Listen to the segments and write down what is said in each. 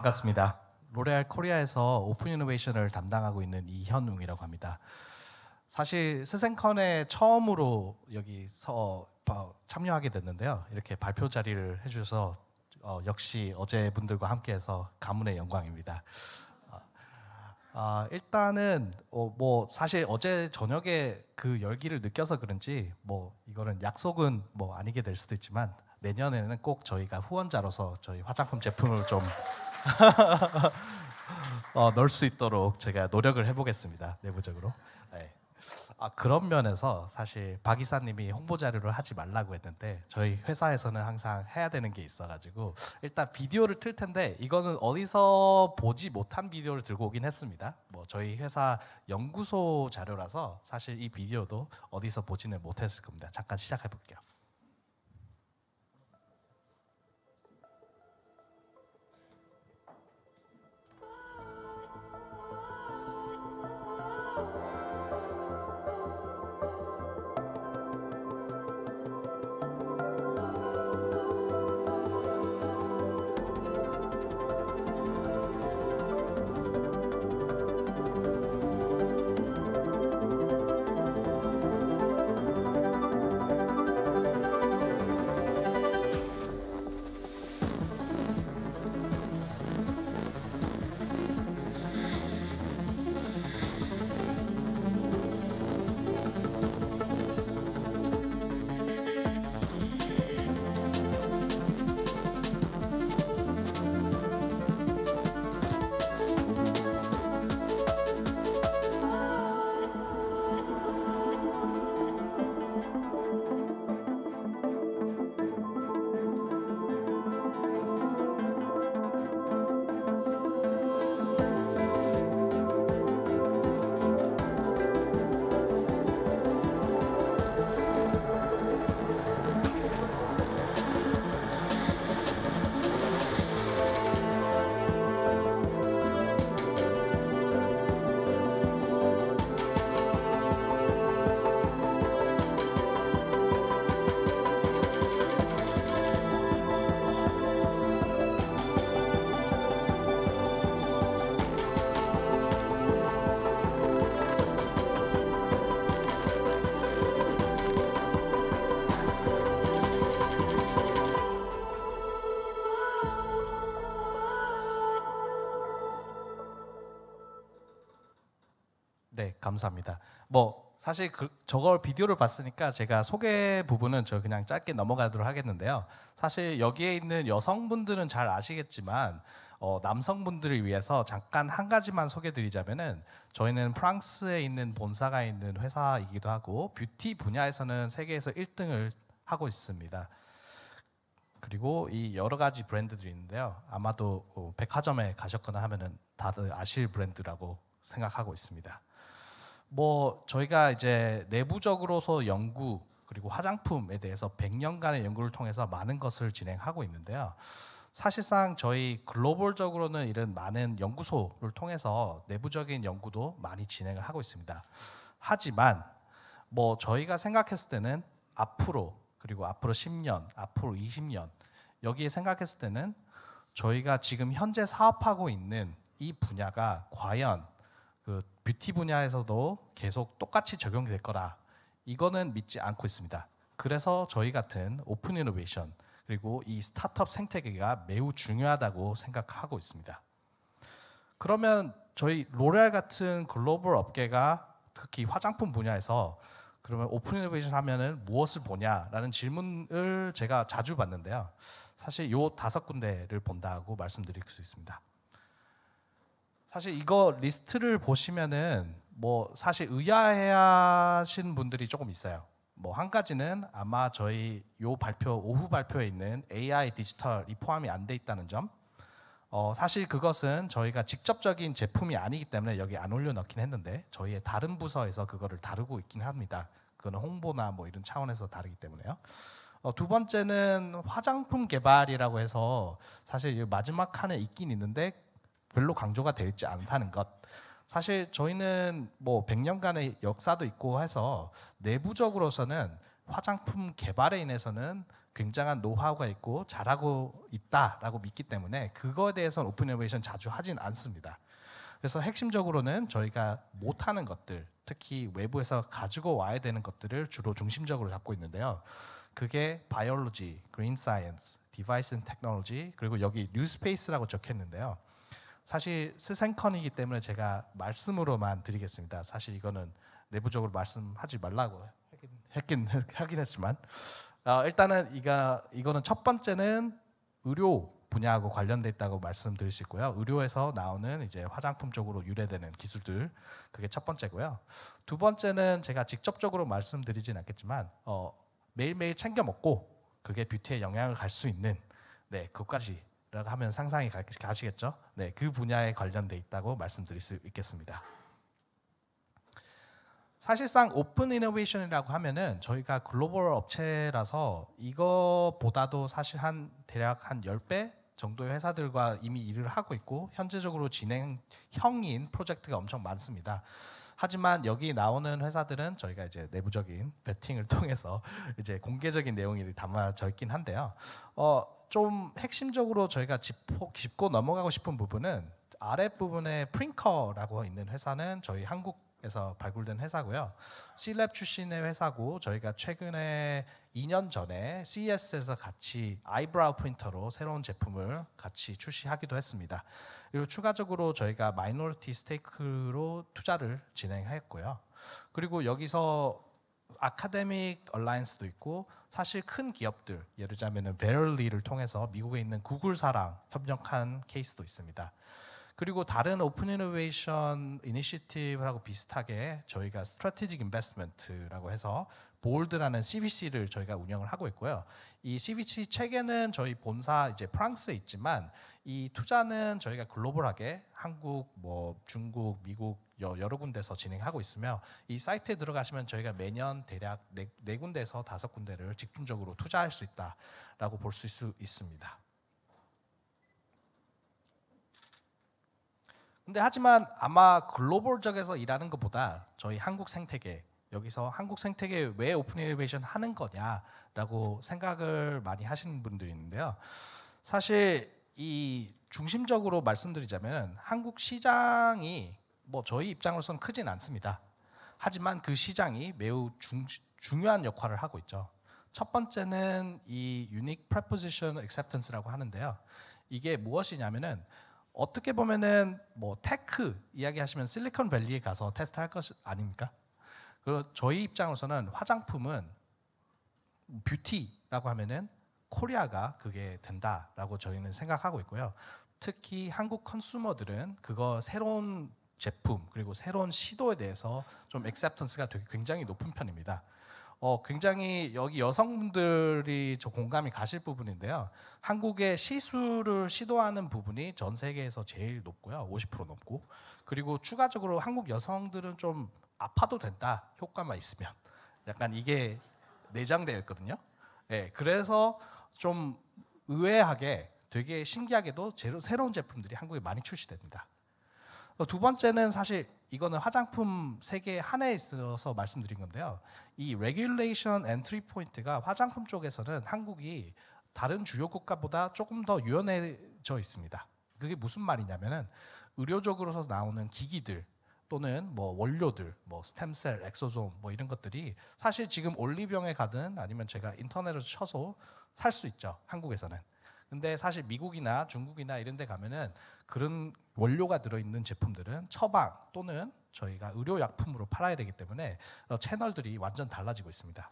반갑습니다. 로레알 코리아에서 오픈 이노베이션을 담당하고 있는 이현웅이라고 합니다. 사실 스생컨에 처음으로 여기서 어, 참여하게 됐는데요. 이렇게 발표 자리를 해주셔서 어, 역시 어제 분들과 함께해서 가문의 영광입니다. 아, 일단은 어, 뭐 사실 어제 저녁에 그 열기를 느껴서 그런지 뭐 이거는 약속은 뭐 아니게 될 수도 있지만 내년에는 꼭 저희가 후원자로서 저희 화장품 제품을 좀 어, 넣을 수 있도록 제가 노력을 해보겠습니다. 내부적으로. 네. 아, 그런 면에서 사실 박 이사님이 홍보 자료를 하지 말라고 했는데 저희 회사에서는 항상 해야 되는 게 있어가지고 일단 비디오를 틀 텐데 이거는 어디서 보지 못한 비디오를 들고 오긴 했습니다. 뭐 저희 회사 연구소 자료라서 사실 이 비디오도 어디서 보지는 못했을 겁니다. 잠깐 시작해 볼게요. 네, 감사합니다. 뭐 사실 그, 저걸 비디오를 봤으니까 제가 소개 부분은 저 그냥 짧게 넘어가도록 하겠는데요. 사실 여기에 있는 여성분들은 잘 아시겠지만 어, 남성분들을 위해서 잠깐 한 가지만 소개드리자면은 저희는 프랑스에 있는 본사가 있는 회사이기도 하고 뷰티 분야에서는 세계에서 1등을 하고 있습니다. 그리고 이 여러 가지 브랜드들이 있는데요. 아마도 어, 백화점에 가셨거나 하면은 다들 아실 브랜드라고 생각하고 있습니다. 뭐 저희가 이제 내부적으로서 연구 그리고 화장품에 대해서 100년간의 연구를 통해서 많은 것을 진행하고 있는데요. 사실상 저희 글로벌적으로는 이런 많은 연구소를 통해서 내부적인 연구도 많이 진행을 하고 있습니다. 하지만 뭐 저희가 생각했을 때는 앞으로 그리고 앞으로 10년, 앞으로 20년 여기에 생각했을 때는 저희가 지금 현재 사업하고 있는 이 분야가 과연 그 뷰티 분야에서도 계속 똑같이 적용될 거라 이거는 믿지 않고 있습니다. 그래서 저희 같은 오픈 이노베이션 그리고 이 스타트업 생태계가 매우 중요하다고 생각하고 있습니다. 그러면 저희 로레알 같은 글로벌 업계가 특히 화장품 분야에서 그러면 오픈 이노베이션 하면은 무엇을 보냐라는 질문을 제가 자주 받는데요. 사실 요 다섯 군데를 본다고 말씀드릴 수 있습니다. 사실 이거 리스트를 보시면은 뭐 사실 의아해하신 분들이 조금 있어요. 뭐 한 가지는 아마 저희 요 발표 오후 발표에 있는 AI 디지털이 포함이 안 돼 있다는 점. 어, 사실 그것은 저희가 직접적인 제품이 아니기 때문에 여기 안 올려넣긴 했는데 저희의 다른 부서에서 그거를 다루고 있긴 합니다. 그거는 홍보나 뭐 이런 차원에서 다르기 때문에요. 어, 두 번째는 화장품 개발이라고 해서 사실 마지막 칸에 있긴 있는데 별로 강조가 되어 있지 않다는 것. 사실 저희는 뭐 100년간의 역사도 있고 해서 내부적으로서는 화장품 개발에 인해서는 굉장한 노하우가 있고 잘하고 있다라고 믿기 때문에 그거에 대해서는 오픈 이노베이션 자주 하진 않습니다. 그래서 핵심적으로는 저희가 못하는 것들, 특히 외부에서 가지고 와야 되는 것들을 주로 중심적으로 잡고 있는데요. 그게 바이올로지, 그린 사이언스, 디바이스 앤 테크놀로지, 그리고 여기 뉴 스페이스라고 적혀있는데요 사실 스생컨이기 때문에 제가 말씀으로만 드리겠습니다. 사실 이거는 내부적으로 말씀하지 말라고 했긴, 하긴 했지만 어, 일단은 이가 이거는 첫 번째는 의료 분야하고 관련돼 있다고 말씀드릴 수 있고요. 의료에서 나오는 이제 화장품 쪽으로 유래되는 기술들 그게 첫 번째고요. 두 번째는 제가 직접적으로 말씀드리진 않겠지만 어, 매일매일 챙겨 먹고 그게 뷰티에 영향을 갈 수 있는 네 그것까지 라고 하면 상상이 가시겠죠? 네, 그 분야에 관련돼 있다고 말씀드릴 수 있겠습니다. 사실상 오픈 이노베이션이라고 하면은 저희가 글로벌 업체라서 이거보다도 사실 한 대략 한 10배 정도의 회사들과 이미 일을 하고 있고 현재적으로 진행형인 프로젝트가 엄청 많습니다. 하지만 여기 나오는 회사들은 저희가 이제 내부적인 배팅을 통해서 이제 공개적인 내용이 담아져 있긴 한데요. 어, 좀 핵심적으로 저희가 짚고, 짚고 넘어가고 싶은 부분은 아랫부분에 프린커라고 있는 회사는 저희 한국에서 발굴된 회사고요. C랩 출신의 회사고 저희가 최근에 2년 전에 CES에서 같이 아이브라우 프린터로 새로운 제품을 같이 출시하기도 했습니다. 그리고 추가적으로 저희가 마이너리티 스테이크로 투자를 진행했고요. 그리고 여기서 아카데믹 얼라이언스도 있고 사실 큰 기업들 예를 들자면 베럴리를 통해서 미국에 있는 구글사랑 협력한 케이스도 있습니다. 그리고 다른 오픈 이노베이션 이니시티브하고 비슷하게 저희가 스트라티직 인베스트먼트라고 해서 볼드라는 CVC를 저희가 운영을 하고 있고요. 이 CVC 체계는 저희 본사 이제 프랑스에 있지만 이 투자는 저희가 글로벌하게 한국, 뭐 중국, 미국 여러 군데서 진행하고 있으며 이 사이트에 들어가시면 저희가 매년 대략 네, 네 군데에서 다섯 군데를 집중적으로 투자할 수 있다라고 볼 수 있습니다. 근데 하지만 아마 글로벌적에서 일하는 것보다 저희 한국 생태계 여기서 한국 생태계 왜 오픈 이노베이션 하는 거냐라고 생각을 많이 하시는 분들이 있는데요. 사실 이 중심적으로 말씀드리자면 한국 시장이 뭐 저희 입장으로선 크진 않습니다. 하지만 그 시장이 매우 중, 중요한 역할을 하고 있죠. 첫 번째는 이 Unique Preposition Acceptance라고 하는데요. 이게 무엇이냐면은 어떻게 보면은 뭐 테크 이야기하시면 실리콘밸리에 가서 테스트할 것 아닙니까? 그리고 저희 입장에서는 화장품은 뷰티라고 하면은 코리아가 그게 된다라고 저희는 생각하고 있고요. 특히 한국 컨슈머들은 그거 새로운 제품 그리고 새로운 시도에 대해서 좀 액셉턴스가 되게 굉장히 높은 편입니다. 어, 굉장히 여기 여성분들이 저 공감이 가실 부분인데요. 한국의 시술을 시도하는 부분이 전 세계에서 제일 높고요. 50% 넘고. 그리고 추가적으로 한국 여성들은 좀 아파도 된다. 효과만 있으면. 약간 이게 내장되어 있거든요. 예, 그래서 좀 의외하게 되게 신기하게도 새로운 제품들이 한국에 많이 출시됩니다. 어, 두 번째는 사실 이거는 화장품 세계 한해에 있어서 말씀드린 건데요. 이 레귤레이션 엔트리 포인트가 화장품 쪽에서는 한국이 다른 주요 국가보다 조금 더 유연해져 있습니다. 그게 무슨 말이냐면은 의료적으로서 나오는 기기들 또는 뭐 원료들, 뭐 스템셀, 엑소솜 뭐 이런 것들이 사실 지금 올리병에 가든 아니면 제가 인터넷으로 쳐서 살 수 있죠. 한국에서는. 근데 사실 미국이나 중국이나 이런 데 가면은 그런 원료가 들어있는 제품들은 처방 또는 저희가 의료약품으로 팔아야 되기 때문에 어, 채널들이 완전 달라지고 있습니다.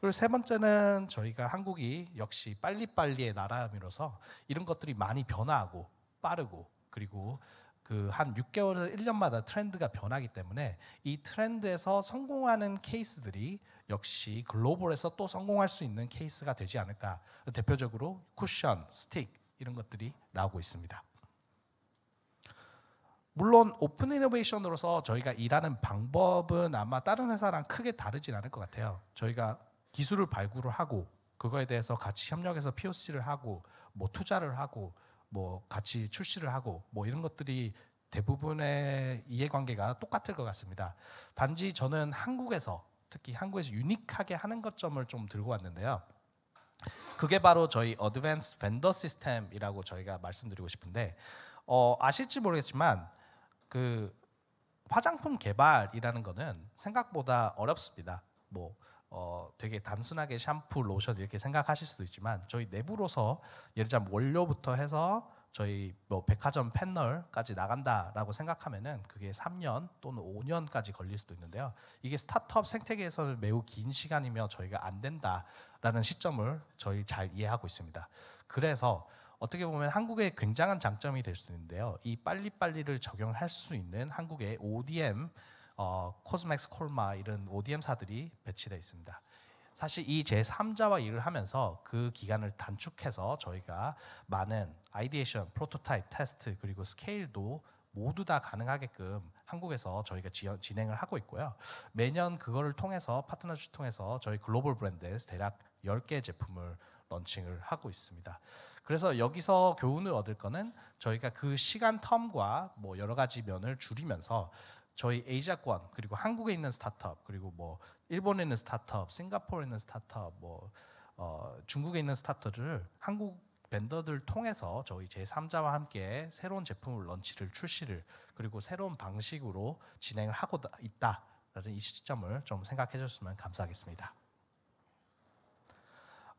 그리고 세 번째는 저희가 한국이 역시 빨리빨리의 나라이로서 이런 것들이 많이 변화하고 빠르고 그리고 그한 6개월에서 1년마다 트렌드가 변하기 때문에 이 트렌드에서 성공하는 케이스들이 역시 글로벌에서 또 성공할 수 있는 케이스가 되지 않을까. 대표적으로 쿠션, 스틱 이런 것들이 나오고 있습니다. 물론 오픈 이노베이션으로서 저희가 일하는 방법은 아마 다른 회사랑 크게 다르진 않을 것 같아요. 저희가 기술을 발굴을 하고 그거에 대해서 같이 협력해서 POC를 하고 뭐 투자를 하고 뭐 같이 출시를 하고 뭐 이런 것들이 대부분의 이해관계가 똑같을 것 같습니다. 단지 저는 한국에서 특히 한국에서 유니크하게 하는 것점을 좀 들고 왔는데요. 그게 바로 저희 어드밴스 벤더 시스템이라고 저희가 말씀드리고 싶은데 어, 아실지 모르겠지만 그 화장품 개발이라는 거는 생각보다 어렵습니다. 뭐 어, 되게 단순하게 샴푸, 로션 이렇게 생각하실 수도 있지만 저희 내부로서 예를 들면 원료부터 해서 저희 뭐 백화점 패널까지 나간다라고 생각하면은 그게 3년 또는 5년까지 걸릴 수도 있는데요. 이게 스타트업 생태계에서 매우 긴 시간이며 저희가 안 된다라는 시점을 저희 잘 이해하고 있습니다. 그래서 어떻게 보면 한국의 굉장한 장점이 될 수 있는데요. 이 빨리빨리를 적용할 수 있는 한국의 ODM 어, 코스맥스 콜마 이런 ODM사들이 배치되어 있습니다. 사실 이 제3자와 일을 하면서 그 기간을 단축해서 저희가 많은 아이디에이션, 프로토타입, 테스트 그리고 스케일도 모두 다 가능하게끔 한국에서 저희가 지연, 진행을 하고 있고요. 매년 그거를 통해서 파트너십 통해서 저희 글로벌 브랜드에서 대략 10개 제품을 런칭을 하고 있습니다. 그래서 여기서 교훈을 얻을 거는 저희가 그 시간 텀과 뭐 여러 가지 면을 줄이면서 저희 에이자권 그리고 한국에 있는 스타트업 그리고 뭐 일본에 있는 스타트업, 싱가포르에 있는 스타트업, 뭐 어, 중국에 있는 스타트업을 한국 밴더들 통해서 저희 제3자와 함께 새로운 제품을 런치를 출시를 그리고 새로운 방식으로 진행을 하고 있다라는 이 시점을 좀 생각해 주셨으면 감사하겠습니다.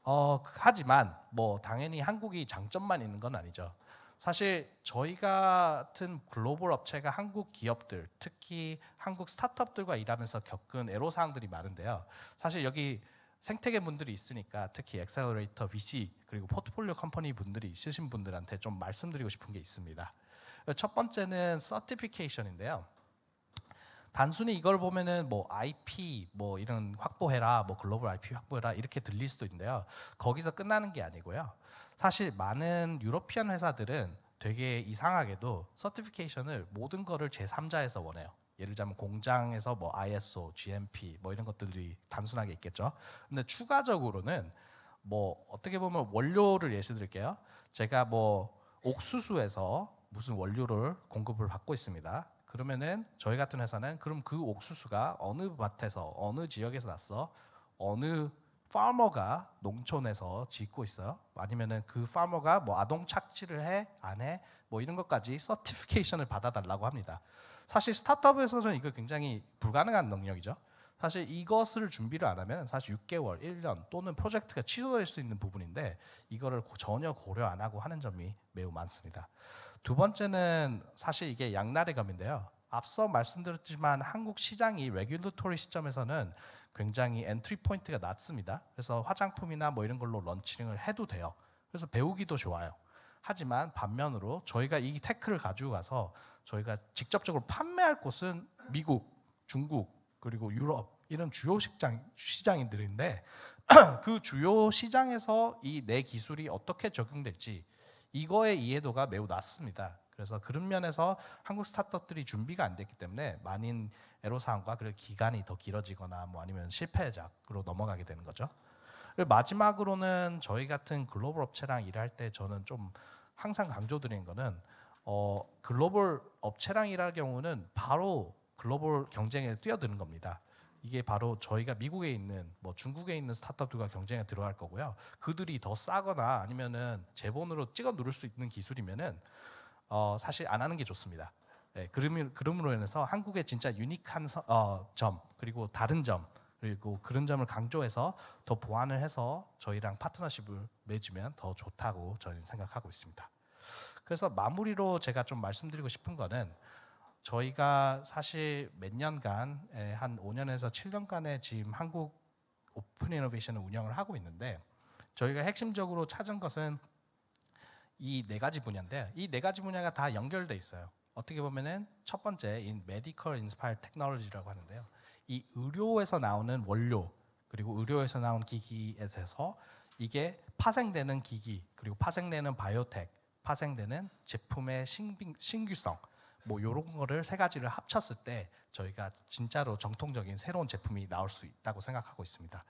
어, 하지만 뭐 당연히 한국이 장점만 있는 건 아니죠. 사실 저희 같은 글로벌 업체가 한국 기업들, 특히 한국 스타트업들과 일하면서 겪은 애로사항들이 많은데요. 사실 여기 생태계 분들이 있으니까 특히 엑셀러레이터 VC 그리고 포트폴리오 컴퍼니 분들이 있으신 분들한테 좀 말씀드리고 싶은 게 있습니다. 첫 번째는 서티피케이션인데요. 단순히 이걸 보면은 뭐 IP 뭐 이런 확보해라, 뭐 글로벌 IP 확보해라 이렇게 들릴 수도 있는데요. 거기서 끝나는 게 아니고요. 사실 많은 유러피안 회사들은 되게 이상하게도 서티피케이션을 모든 거를 제3자에서 원해요. 예를 들자면 공장에서 뭐 ISO, GMP 뭐 이런 것들이 단순하게 있겠죠. 근데 추가적으로는 뭐 어떻게 보면 원료를 예시 드릴게요. 제가 뭐 옥수수에서 무슨 원료를 공급을 받고 있습니다. 그러면은 저희 같은 회사는 그럼 그 옥수수가 어느 밭에서 어느 지역에서 났어? 어느 파머가 농촌에서 짓고 있어요. 아니면은 그 파머가 뭐 아동 착취를 해, 안 해, 뭐 이런 것까지 서티피케이션을 받아달라고 합니다. 사실 스타트업에서는 이거 굉장히 불가능한 능력이죠. 사실 이것을 준비를 안 하면 사실 6개월, 1년 또는 프로젝트가 취소될 수 있는 부분인데 이거를 전혀 고려 안 하고 하는 점이 매우 많습니다. 두 번째는 사실 이게 양날의 검인데요. 앞서 말씀드렸지만 한국 시장이 레귤러토리 시점에서는 굉장히 엔트리 포인트가 낮습니다. 그래서 화장품이나 뭐 이런 걸로 런칭을 해도 돼요. 그래서 배우기도 좋아요. 하지만 반면으로 저희가 이 테크를 가지고 가서 저희가 직접적으로 판매할 곳은 미국, 중국, 그리고 유럽 이런 주요 시장, 시장인들인데 그 주요 시장에서 이 내 기술이 어떻게 적용될지 이거의 이해도가 매우 낮습니다. 그래서 그런 면에서 한국 스타트업들이 준비가 안 됐기 때문에 많은 애로사항과 그리고 기간이 더 길어지거나 뭐 아니면 실패작으로 넘어가게 되는 거죠. 마지막으로는 저희 같은 글로벌 업체랑 일할 때 저는 좀 항상 강조드리는 거는 어, 글로벌 업체랑 일할 경우는 바로 글로벌 경쟁에 뛰어드는 겁니다. 이게 바로 저희가 미국에 있는 뭐 중국에 있는 스타트업들과 경쟁에 들어갈 거고요. 그들이 더 싸거나 아니면은 재본으로 찍어 누를 수 있는 기술이면은 어, 사실 안 하는 게 좋습니다. 예, 그러면, 그러므로 인해서 한국의 진짜 유니크한 서, 어, 점 그리고 다른 점 그리고 그런 점을 강조해서 더 보완을 해서 저희랑 파트너십을 맺으면 더 좋다고 저희는 생각하고 있습니다. 그래서 마무리로 제가 좀 말씀드리고 싶은 거는 저희가 사실 몇 년간 예, 한 5년에서 7년간의 지금 한국 오픈 이노베이션을 운영을 하고 있는데 저희가 핵심적으로 찾은 것은 이네 가지 분야인데 이 네 가지 분야가 다 연결돼 있어요. 어떻게 보면은 첫 번째 인 메디컬 인스파일 테크놀로지라고 하는데요. 이 의료에서 나오는 원료 그리고 의료에서 나온 기기에서 이게 파생되는 기기 그리고 파생되는 바이오텍 파생되는 제품의 신빙, 신규성 뭐 요런 거를 세 가지를 합쳤을 때 저희가 진짜로 정통적인 새로운 제품이 나올 수 있다고 생각하고 있습니다.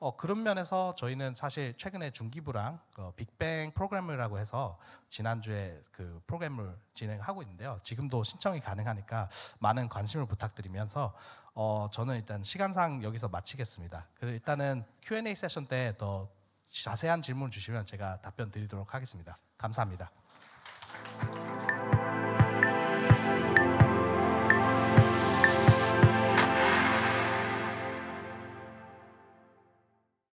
어, 그런 면에서 저희는 사실 최근에 중기부랑 그 빅뱅 프로그램이라고 해서 지난주에 그 프로그램을 진행하고 있는데요. 지금도 신청이 가능하니까 많은 관심을 부탁드리면서 어, 저는 일단 시간상 여기서 마치겠습니다. 그리고 일단은 Q&A 세션 때 더 자세한 질문 주시면 제가 답변 드리도록 하겠습니다. 감사합니다.